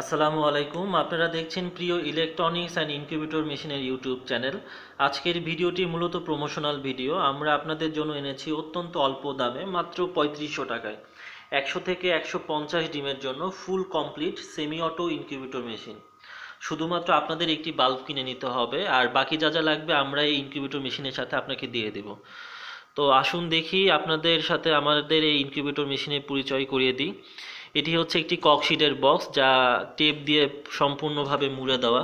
আসসালামু আলাইকুম আপনারা দেখছেন প্রিয় ইলেকট্রনিক্স অ্যান্ড ইনকিউবেটর মেশিনের ইউটিউব চ্যানেল আজকের ভিডিওটি মূলত প্রমোশনাল ভিডিও আমরা আপনাদের জন্য এনেছি অত্যন্ত অল্প দামে মাত্র পঁয়ত্রিশশো টাকায় একশো থেকে একশো পঞ্চাশ ডিমের জন্য full complete semi auto incubator machine শুধুমাত্র আপনাদের একটি বাল্ব কিনে নিতে হবে আর বাকি যা যা লাগবে আমরা এই ইনকিউবেটর মেশিনের সাথে আপনাকে দিয়ে দেব তো আসুন দেখি আপনাদের সাথে আমাদের এই ইনকিউবেটর মেশিনের পরিচয় করিয়ে দিই এটি হচ্ছে একটি ককশিটের বক্স যা টেপ দিয়ে সম্পূর্ণভাবে মুড়ে দেওয়া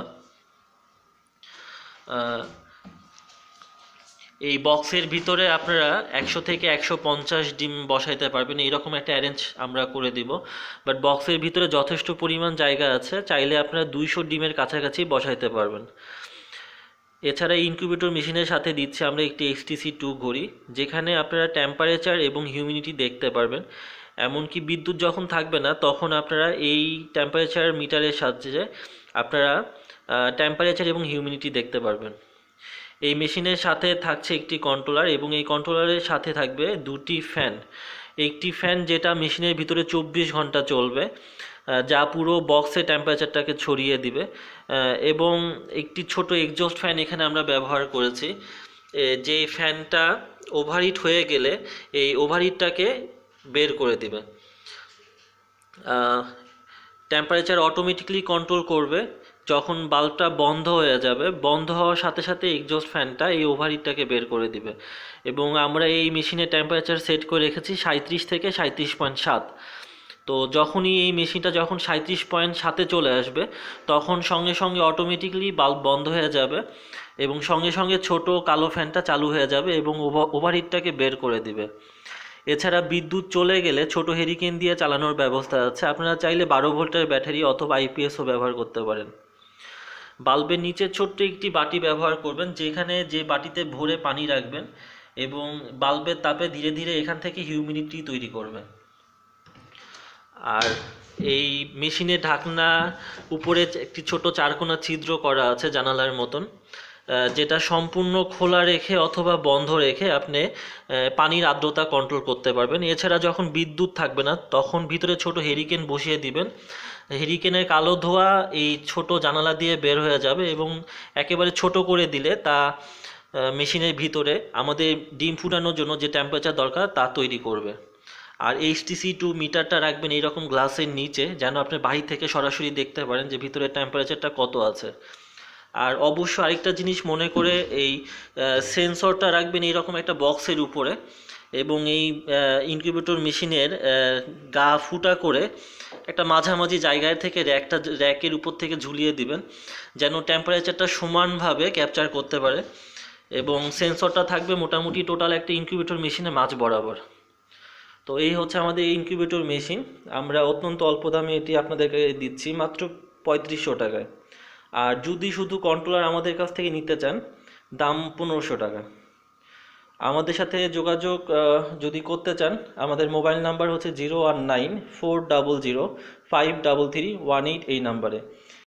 এই বক্সের ভিতরে আপনারা একশো থেকে একশো পঞ্চাশ ডিম বসাইতে পারবেন এইরকম একটা অ্যারেঞ্জ আমরা করে দিব বাট বক্সের ভিতরে যথেষ্ট পরিমাণ জায়গা আছে চাইলে আপনারা দুইশো ডিমের কাছাকাছি বসাইতে পারবেন এছাড়া ইনকিউবেটর মেশিনের সাথে দিচ্ছে আমরা একটি এসটিসি টু ঘড়ি যেখানে আপনারা টেম্পারেচার এবং হিউমিডিটি দেখতে পারবেন এমনকি বিদ্যুৎ যখন থাকবে না তখন আপনারা এই টেম্পারেচার মিটারের সাহায্যে আপনারা টেম্পারেচার এবং হিউমিডিটি দেখতে পারবেন এই মেশিনের সাথে থাকছে একটি কন্ট্রোলার এবং এই কন্ট্রোলারের সাথে থাকবে দুটি ফ্যান একটি ফ্যান যেটা মেশিনের ভিতরে চব্বিশ ঘন্টা চলবে যা পুরো বক্সে টেম্পারেচারটাকে ছড়িয়ে দিবে এবং একটি ছোট এক্সজস্ট ফ্যান এখানে আমরা ব্যবহার করেছি যে ফ্যানটা ওভারহিট হয়ে গেলে এই ওভারহিটটাকে বের করে দেবে টেম্পারেচার অটোমেটিকলি কন্ট্রোল করবে যখন বাল্বটা বন্ধ হয়ে যাবে বন্ধ হওয়ার সাথে সাথে এক্সজস্ট ফ্যানটা এই ওভারহিটটাকে বের করে দিবে এবং আমরা এই মেশিনে টেম্পারেচার সেট করে রেখেছি সাঁত্রিশ থেকে সাঁত্রিশ পয়েন্ট সাত তো যখনই এই মেশিনটা যখন সাঁত্রিশ পয়েন্ট সাথে চলে আসবে তখন সঙ্গে সঙ্গে অটোমেটিকলি বাল্ব বন্ধ হয়ে যাবে এবং সঙ্গে সঙ্গে ছোট কালো ফ্যানটা চালু হয়ে যাবে এবং ওভার ওভারহিটটাকে বের করে দিবে এছাড়া বিদ্যুৎ চলে গেলে ছোট হেরিকেন দিয়ে চালানোর ব্যবস্থা আছে আপনারা চাইলে বারো ভোল্টের ব্যাটারি অথবা আইপিএসও ব্যবহার করতে পারেন বাল্বের নিচে ছোট্ট একটি বাটি ব্যবহার করবেন যেখানে যে বাটিতে ভরে পানি রাখবেন এবং বাল্বের তাপে ধীরে ধীরে এখান থেকে হিউমিডিটি তৈরি করবেন আর এই মেশিনের ঢাকনা উপরে একটি ছোট চারকোনা ছিদ্র করা আছে জানালার মতন যেটা সম্পূর্ণ খোলা রেখে অথবা বন্ধ রেখে আপনি পানির আর্দ্রতা কন্ট্রোল করতে পারবেন এছাড়া যখন বিদ্যুৎ থাকবে না তখন ভিতরে ছোট হেরিকেন বসিয়ে দিবেন হেরিকেনের কালো ধোয়া এই ছোট জানালা দিয়ে বের হয়ে যাবে এবং একেবারে ছোট করে দিলে তা মেশিনের ভিতরে আমাদের ডিম ফুটানোর জন্য যে টেম্পারেচার দরকার তা তৈরি করবে আর এইচটিসি টু মিটারটা রাখবেন এইরকম গ্লাসের নিচে যেন আপনি বাহির থেকে সরাসরি দেখতে পারেন যে ভিতরে টেম্পারেচারটা কত আছে আর অবশ্য আরেকটা জিনিস মনে করে এই সেন্সরটা রাখবেন এইরকম একটা বক্সের উপরে এবং এই ইনকিউবেটর মেশিনের গা ফুটা করে একটা মাঝামাঝি জায়গায় থেকে র্যাকটা র্যাকের উপর থেকে ঝুলিয়ে দিবেন যেন টেম্পারেচারটা সমানভাবে ক্যাপচার করতে পারে এবং সেন্সরটা থাকবে মোটামুটি টোটাল একটা ইনকিউবেটর মেশিনে মাছ বরাবর তো এই হচ্ছে আমাদের ইনকিউবেটর মেশিন আমরা অত্যন্ত অল্প দামে এটি আপনাদেরকে দিচ্ছি মাত্র পঁয়ত্রিশশো টাকায় আর যদি শুধু কন্ট্রোলার আমাদের কাছ থেকে নিতে চান দাম পনেরোশো টাকা আমাদের সাথে যোগাযোগ যদি করতে চান আমাদের মোবাইল নাম্বার হচ্ছে zero one nine four double zero five double three one eight এই নাম্বারে